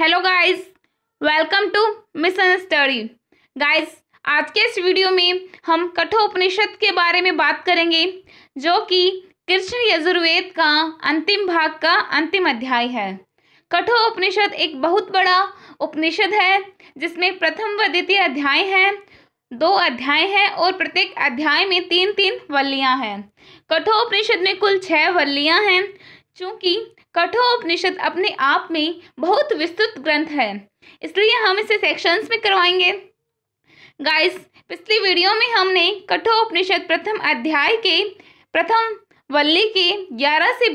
hello guys welcome to miss study guys आज के इस वीडियो में हम कठोपनिषद के बारे में बात करेंगे जो कि कृष्ण यजुर्वेद का अंतिम भाग का अंतिम अध्याय है कठोपनिषद एक बहुत बड़ा उपनिषद है जिसमें प्रथम व द्वितीय अध्याय है दो अध्याय हैं और प्रत्येक अध्याय में तीन तीन वल्लियां हैं कठोपनिषद में कुल छः वल्लियाँ हैं चूंकि कठोपनिषद अपने आप में बहुत विस्तृत ग्रंथ है इसलिए हम इसे सेक्शंस में करवाएंगे गाइस पिछली वीडियो में हमने कठोपनिषद प्रथम अध्याय के प्रथम वल्ली के 11 से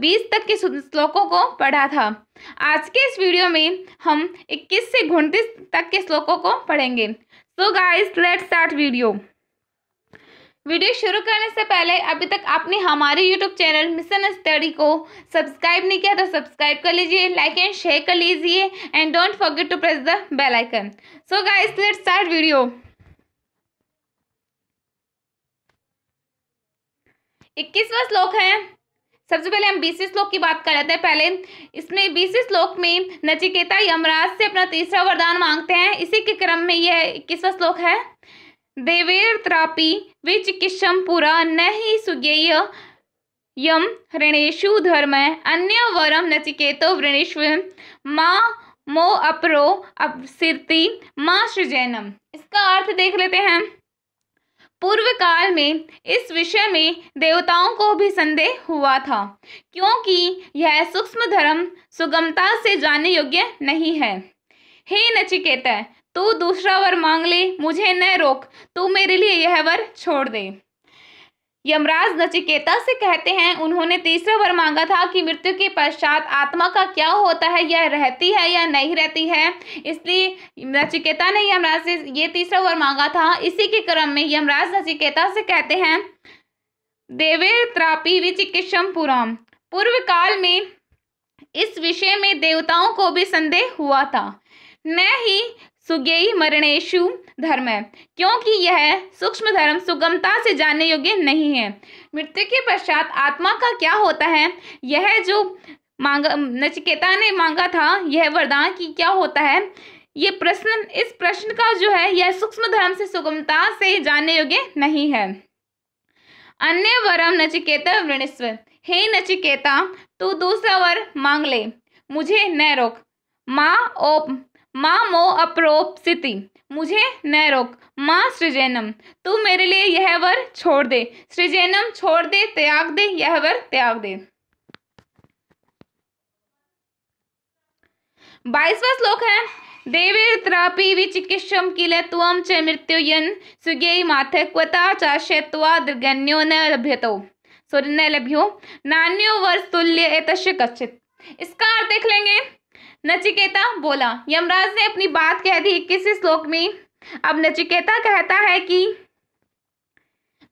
20 तक के श्लोकों को पढ़ा था आज के इस वीडियो में हम 21 से उनतीस तक के श्लोकों को पढ़ेंगे so guys let's start video video शुरू करने से पहले अभी तक आपने हमारे YouTube चैनल मिशन स्टडी को सब्सक्राइब नहीं किया तो सब्सक्राइब कर लीजिए लाइक एंड शेयर कर लीजिए and don't forget to press the bell icon so guys let's start video इक्कीसवा श्लोक है सबसे पहले हम बीसवें श्लोक की बात कर लेते हैं पहले इसमें बीसवें श्लोक में नचिकेता यमराज से अपना तीसरा वरदान मांगते हैं इसी के क्रम में यह इक्कीसवा श्लोक है देवेर्त्रापि विचिकित्सं पुरा न हि यम ऋणेशु धर्म अन्य वरम नचिकेतो वृणेश माँ मो अपरो अपसिति माँ सृजनम इसका अर्थ देख लेते हैं पूर्व काल में इस विषय में देवताओं को भी संदेह हुआ था क्योंकि यह सूक्ष्म धर्म सुगमता से जाने योग्य नहीं है हे नचिकेत तू दूसरा वर मांग ले मुझे न रोक तू मेरे लिए यह वर छोड़ दे यमराज नचिकेता से कहते हैं उन्होंने तीसरा वर मांगा था कि मृत्यु के पश्चात आत्मा का क्या होता है यह रहती है या नहीं रहती है इसलिए नचिकेता ने यमराज से ये तीसरा वर मांगा था इसी के क्रम में यमराज नचिकेता से कहते हैं देवेर त्रापी विचिकित्सम पुराम पूर्व काल में इस विषय में देवताओं को भी संदेह हुआ था न ही सुगेई मरणेशु धर्म है क्योंकि यह सूक्ष्म धर्म सुगमता से जानने योग्य नहीं है मृत्यु के पश्चात आत्मा का क्या होता है यह जो मांगा नचिकेता ने मांगा था यह वरदान की क्या होता है ये प्रश्न इस प्रश्न का जो है यह सूक्ष्म धर्म से सुगमता से जानने योग्य नहीं है अन्य वरम नचिकेता वृणस्व हे नचिकेता तू दूसरा वर मांग ले मुझे न रोक माँ ओप माँ मो अप्रोपसिति मुझे न रोक माँ सृजनम तू मेरे लिए यह वर छोड़ दे सृजनम छोड़ दे त्याग दे यह वर त्याग दे बाईसवा श्लोक है देवीर देवीर्त्रापि विचिकित्सम किल तुम च मृत्यु यन सुगे माथे क्वता चाशयत्वा दृगन्यो न लभ्यतो सूर्य न लभ्यो नान्यो वर्ष तुल्य एतस्य कश्चित इसका अर्थ देख लेंगे नचिकेता बोला यमराज ने अपनी बात कह दी इक्कीसवें श्लोक में अब नचिकेता कहता है कि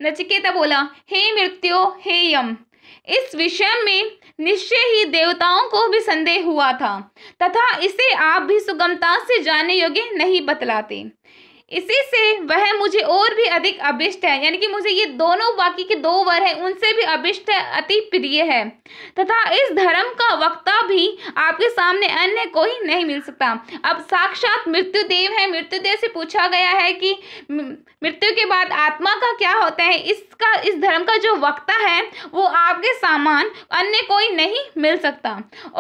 नचिकेता बोला हे मृत्यु हे यम इस विषय में निश्चय ही देवताओं को भी संदेह हुआ था तथा इसे आप भी सुगमता से जाने योग्य नहीं बतलाते इसी से वह मुझे और भी अधिक अभिष्ट है यानी कि मुझे ये दोनों बाकी के दो वर हैं उनसे भी अभिष्ट अति प्रिय है तथा इस धर्म का वक्ता भी आपके सामने अन्य कोई नहीं मिल सकता अब साक्षात मृत्युदेव है मृत्युदेव से पूछा गया है कि मृत्यु के बाद आत्मा का क्या होता है इसका इस धर्म का जो वक्ता है वो आपके सामान अन्य कोई नहीं मिल सकता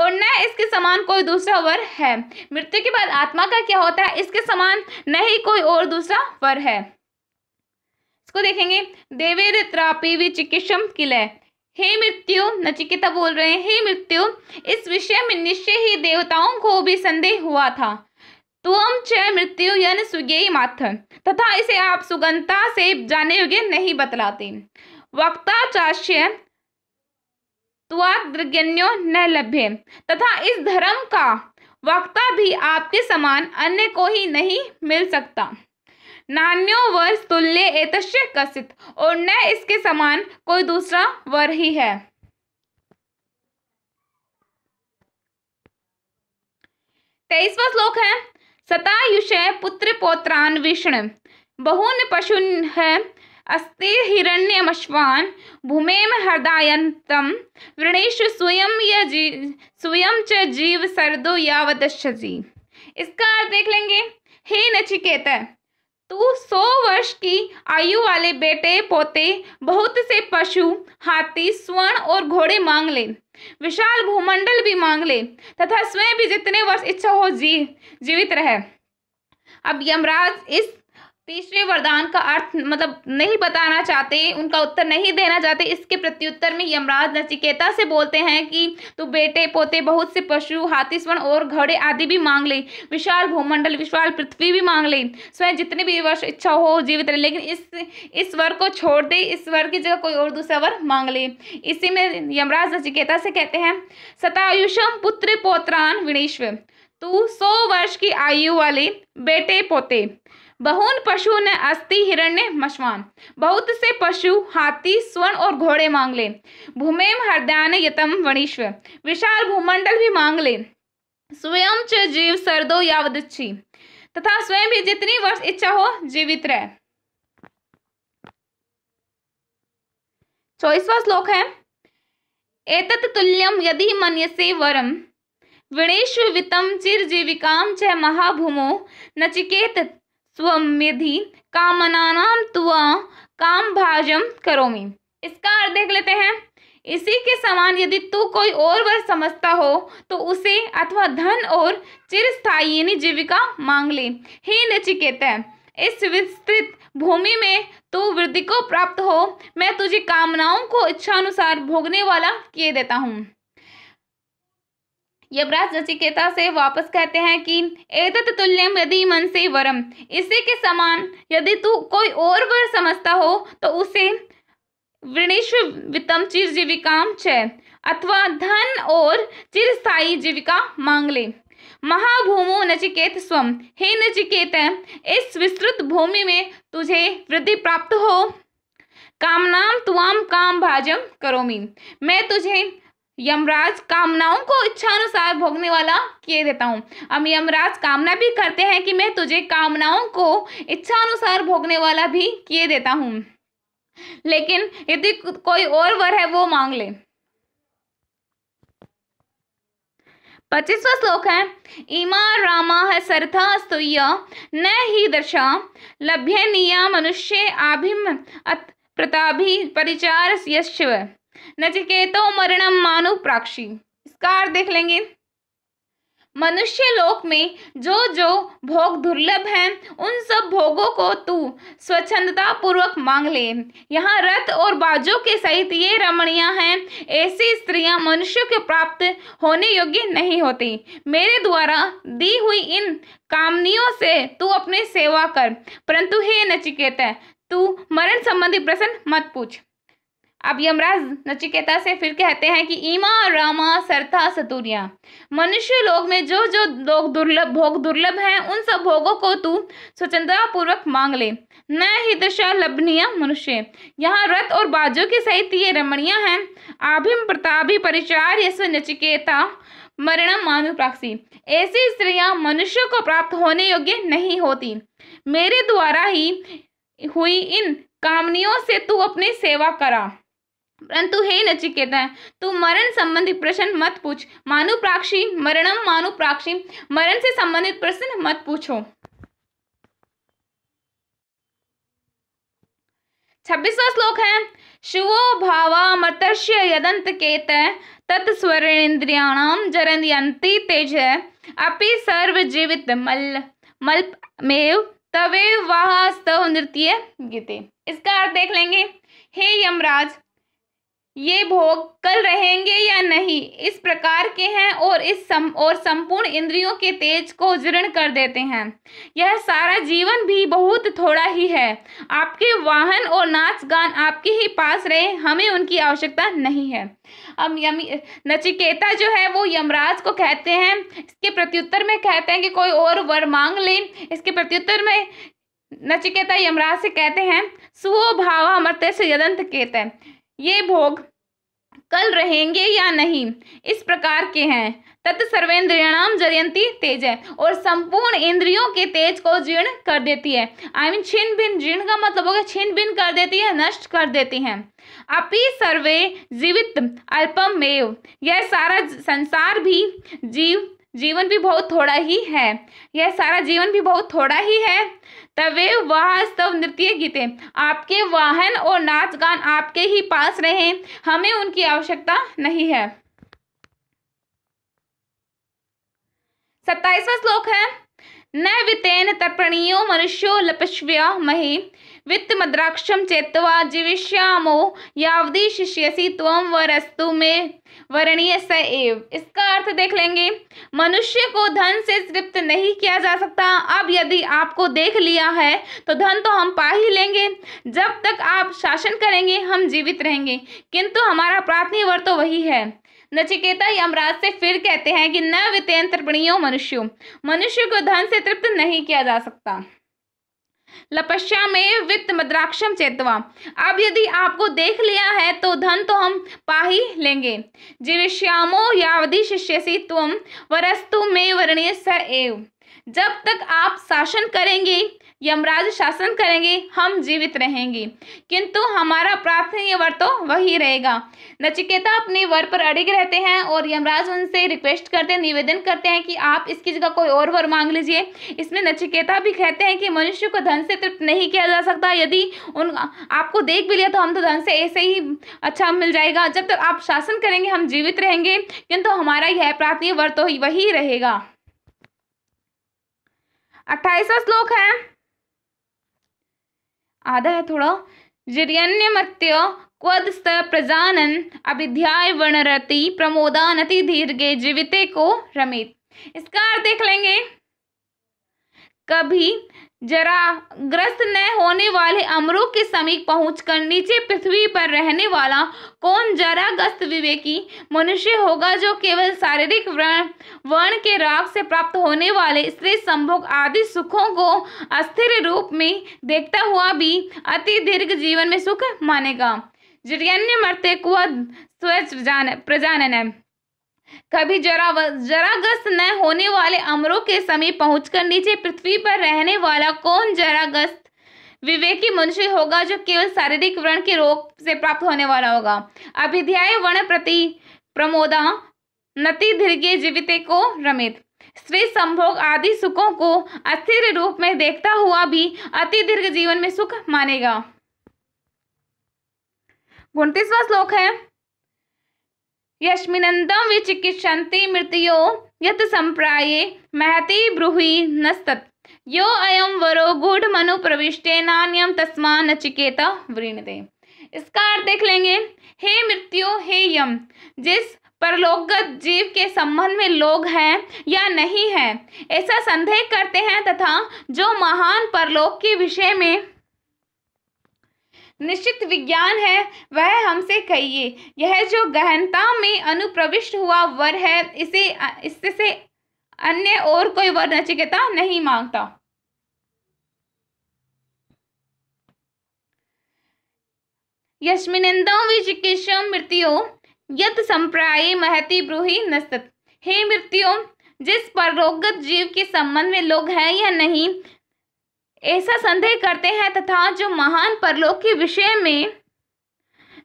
और न इसके समान कोई दूसरा वर है मृत्यु के बाद आत्मा का क्या होता है इसके समान नहीं कोई और और दूसरा वर है इसको देखेंगे देवेर त्रापी वि चिकित्सम किले हे मृत्यु नचिकेता बोल रहे हैं हे मृत्यु इस विषय में निश्चय ही देवताओं को भी संदेह हुआ था तुम च मृत्यु यन सुगे माथ तथा इसे आप सुगंधता से जाने योग्य नहीं बतलाते वक्ता चाष्य त्वाद्रज्ञो न लभ्य तथा इस धर्म का वक्ता भी आपके समान अन्य को ही नहीं मिल सकता नान्यो वर तुल्य एतस्य कसित और न इसके समान कोई दूसरा वर ही है तेईसवा श्लोक है सतायुष पुत्र पोत्रान विष्ण बहुन पशु है अस्ति हिरण्यमश्वान भूमेम हृदायन्तं वृणीषु स्वयं या जी स्वयं च जीव सरदो सर्दो जी इसका अर्थ देख लेंगे हे नचिकेत तू तो सौ वर्ष की आयु वाले बेटे पोते बहुत से पशु हाथी स्वर्ण और घोड़े मांग ले विशाल भूमंडल भी मांग ले तथा स्वयं भी जितने वर्ष इच्छा हो जी जीवित रहे अब यमराज इस तीसरे वरदान का अर्थ मतलब नहीं बताना चाहते उनका उत्तर नहीं देना चाहते इसके प्रत्युत्तर में यमराज नचिकेता से बोलते हैं कि तू बेटे पोते बहुत से पशु हाथी स्वर्ण और घोड़े आदि भी मांग ले विशाल भूमंडल विशाल पृथ्वी भी मांग ले स्वयं जितने भी वर्ष इच्छा हो जीवित रहे लेकिन इस इस वर को छोड़ दे इस वर की जगह कोई और दूसरा वर मांग ले इसी में यमराज नचिकेता से कहते हैं सतायुषम पुत्र पोत्रान विणेश्वर तू सौ वर्ष की आयु वाले बेटे पोते बहुन पशु ने अस्थि हिरण्य मश्वाम बहुत से पशु हाथी स्वर्ण और घोड़े मांग ले भूमेम हरदयान यतम वणीश्वर विशाल भूमंडल भी मांग ले स्वयं च जीव सरदो यावदच्छी तथा स्वयं भी जितनी वर्ष इच्छा हो जीवित रहे चौबीसवा श्लोक है एतत तुल्यम यदि मनसे वरम विणेश्वितम चिर जीविकाम च महाभूमो नचिकेत स्वमिधि कामनानाम त्वा काम भाजम करोमी इसका अर्थ देख लेते हैं इसी के समान यदि तू कोई और वर समझता हो तो उसे अथवा धन और चिरस्थायी यानी जीविका मांग ले हे नचिकेत इस विस्तृत भूमि में तू वृद्धि को प्राप्त हो मैं तुझे कामनाओं को इच्छा अनुसार भोगने वाला किए देता हूँ यमराज नचिकेता से वापस कहते हैं कि एतत तुल्यम यदि मन से वरम इसी के समान यदि तू कोई और वर समझता हो तो उसे वृणेश्व वितम चिर जीविका छ अथवा धन और चिरस्थायी जीविका मांग ले महाभूमो नचिकेत स्वम हे नचिकेत इस विस्तृत भूमि में तुझे वृद्धि प्राप्त हो कामनाम तुआम काम भाजम करोमी मैं तुझे यमराज कामनाओं को इच्छानुसार भोगने वाला किए देता हूँ अब यमराज कामना भी करते हैं कि मैं तुझे कामनाओं को इच्छा अनुसार भोगने वाला भी किए देता हूँ लेकिन यदि कोई और वर है वो मांग ले पच्चीसवा श्लोक है इमा रामा है सरथा स्तुय न ही दशा लभ्य निया मनुष्य आभिम प्रताभि परिचार यश्व नचिकेतो मरणम मानु प्राक्षी इसका अर्थ देख लेंगे मनुष्य लोक में जो जो भोग दुर्लभ हैं उन सब भोगों को तू स्वच्छंदता पूर्वक मांग ले यहाँ रथ और बाजों के सहित ये रमणियाँ हैं ऐसी स्त्रियाँ मनुष्य के प्राप्त होने योग्य नहीं होती मेरे द्वारा दी हुई इन कामनियों से तू अपनी सेवा कर परंतु हे नचिकेता तू मरण संबंधी प्रश्न मत पूछ अब यमराज नचिकेता से फिर कहते हैं कि ईमा रामा सरथा सतुरिया मनुष्य लोग में जो जो लोग दुर्लभ भोग दुर्लभ हैं उन सब भोगों को तू स्वतंत्रता पूर्वक मांग ले न ही दशा लभनीय मनुष्य यहाँ रथ और बाजों के सहित ये रमणीय हैं आभिम प्रताभि परिचार स्व नचिकेता मरणम मानुप्राक्षी ऐसी स्त्रियां मनुष्य को प्राप्त होने योग्य नहीं होती मेरे द्वारा ही हुई इन कामनियों से तू अपनी सेवा करा परंतु हे नचिकेता तू मरण संबंधित प्रश्न मत पूछ मानु प्राक्षी मरणम मानु प्राक्षी मरण से संबंधित प्रश्न मत पूछो छब्बीसवा श्लोक है शिवो भावा मतस्य यदंत केत तत्स्वरेन्द्रियाणाम जरंदी तेज अपि सर्व जीवित मल मल मेव तवे वाह स्तव नृत्य गीते इसका अर्थ देख लेंगे हे यमराज ये भोग कल रहेंगे या नहीं इस प्रकार के हैं और इस सम और संपूर्ण इंद्रियों के तेज को जीर्ण कर देते हैं यह सारा जीवन भी बहुत थोड़ा ही है आपके वाहन और नाच गान आपके ही पास रहे हमें उनकी आवश्यकता नहीं है अब यमी नचिकेता जो है वो यमराज को कहते हैं इसके प्रत्युत्तर में कहते हैं कि कोई और वर मांग ले इसके प्रत्युत्तर में नचिकेता यमराज से कहते हैं सुभावा मृत्य से यदंत केत ये भोग कल रहेंगे या नहीं इस प्रकार के हैं तत् सर्वेंद्रियाणाम जयंती तेज है और संपूर्ण इंद्रियों के तेज को जीर्ण कर देती है आई मीन mean, छिन्न भिन्न जीर्ण का मतलब होगा छिन्न भिन्न कर देती है नष्ट कर देती है अपि सर्वे जीवित अल्पमेव यह सारा संसार भी जीव जीवन भी बहुत थोड़ा ही है यह सारा जीवन भी बहुत थोड़ा ही है तवे वास्तव नृत्य गीते आपके वाहन और नाच गान आपके ही पास रहे हमें उनकी आवश्यकता नहीं है सत्ताईसवा श्लोक है न वितेन तर्पणीयो मनुष्यो लपश्व्या मही वित्तमद्राक्षं चेत्वा जीविष्यामो यावधि शिष्यसी तम वरस्तु में वर्णीय स एव इसका अर्थ देख लेंगे मनुष्य को धन से तृप्त नहीं किया जा सकता अब यदि आपको देख लिया है तो धन तो हम पा ही लेंगे जब तक आप शासन करेंगे हम जीवित रहेंगे किंतु हमारा प्रार्थनीय वर तो वही है नचिकेता यमराज से फिर कहते हैं कि न वित्तीय मनुष्यों मनुष्य को धन से तृप्त नहीं किया जा सकता लपस्या में वित्त मद्राक्षम चेतवा अब यदि आपको देख लिया है तो धन तो हम पा ही लेंगे जीवश्यामो यावधि शिष्यसी तुम वरस्तु में वर्णीय स एव जब तक आप शासन करेंगे यमराज शासन करेंगे हम जीवित रहेंगे किंतु हमारा प्राथमिक वर तो वही रहेगा नचिकेता अपने वर पर अड़िग रहते हैं और यमराज उनसे रिक्वेस्ट करते हैं निवेदन करते हैं कि आप इसकी जगह कोई और वर मांग लीजिए इसमें नचिकेता भी कहते हैं कि मनुष्य को धन से तृप्त नहीं किया जा सकता यदि उन आपको देख भी लिया तो हम तो धन से ऐसे ही अच्छा मिल जाएगा जब तक तो आप शासन करेंगे हम जीवित रहेंगे किंतु हमारा यह प्रार्थनीय वर तो वही रहेगा अट्ठाईसवा श्लोक है आधा है थोड़ा जिर्यन्यमर्त्य क्वद स्त प्रजानन अभिध्याय वनरति प्रमोदानति दीर्घे जीविते को रमित इसका अर्थ देख लेंगे कभी जरा ग्रस्त न होने वाले अमरों के समीप पहुंचकर नीचे पृथ्वी पर रहने वाला कौन जरा ग्रस्त विवेकी मनुष्य होगा जो केवल शारीरिक वर्ण के राग से प्राप्त होने वाले स्त्री संभोग आदि सुखों को अस्थिर रूप में देखता हुआ भी अति दीर्घ जीवन में सुख मानेगा जिज्ञान्य मरते कुआ स्वच्छ प्रजानन है कभी जरा जराग्रस्त न होने वाले अमरों के समीप पहुंचकर नीचे पृथ्वी पर रहने वाला कौन जराग्रस्त विवेकी मनुष्य होगा जो केवल शारीरिक वर्ण के रोग से प्राप्त होने वाला होगा अभिध्याय वर्ण प्रति प्रमोदा नति दीर्घे जीवित को रमित स्त्री संभोग आदि सुखों को अस्थिर रूप में देखता हुआ भी अति दीर्घ जीवन में सुख मानेगा उनतीसवा श्लोक है यस्मिन्नन्दं विचिकित्सन्ति मृत्यो यत संप्राये महति ब्रूहि नस्तत् यो अयम वरो प्रविष्टे नान्यम तस्मा नचिकेता वृणते इसका अर्थ देख लेंगे हे मृत्यु हे यम जिस परलोकगत जीव के संबंध में लोग हैं या नहीं हैं ऐसा संदेह करते हैं तथा जो महान परलोक के विषय में निश्चित विज्ञान है वह हमसे कहिए यह जो गहनता में अनुप्रविष्ट हुआ वर है इसे इससे अन्य और कोई वर नचिकेता नहीं मांगता यत संप्राये महति ब्रूहि नस्तत हे मृत्यु जिस परलोकगत जीव के संबंध में लोग हैं या नहीं ऐसा संदेह करते हैं तथा जो महान परलोक के विषय में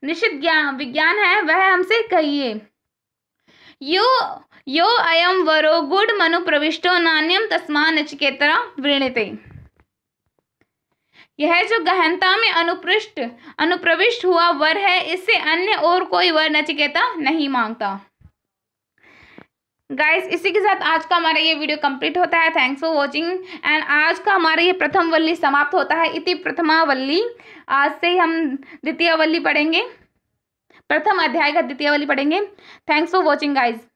निश्चित ज्ञान विज्ञान है वह हमसे कहिए यो यो अयम वरो गुड मनु प्रविष्टो नान्यम तस्मा नचिकेतरा वृणते यह जो गहनता में अनुपृष्ट अनुप्रविष्ट हुआ वर है इससे अन्य और कोई वर नचिकेता नहीं मांगता गाइस इसी के साथ आज का हमारा ये वीडियो कंप्लीट होता है थैंक्स फॉर वाचिंग एंड आज का हमारा ये प्रथम वल्ली समाप्त होता है इति प्रथमा वल्ली आज से ही हम द्वितीय वल्ली पढ़ेंगे प्रथम अध्याय का द्वितीय वल्ली पढ़ेंगे थैंक्स फॉर वॉचिंग गाइज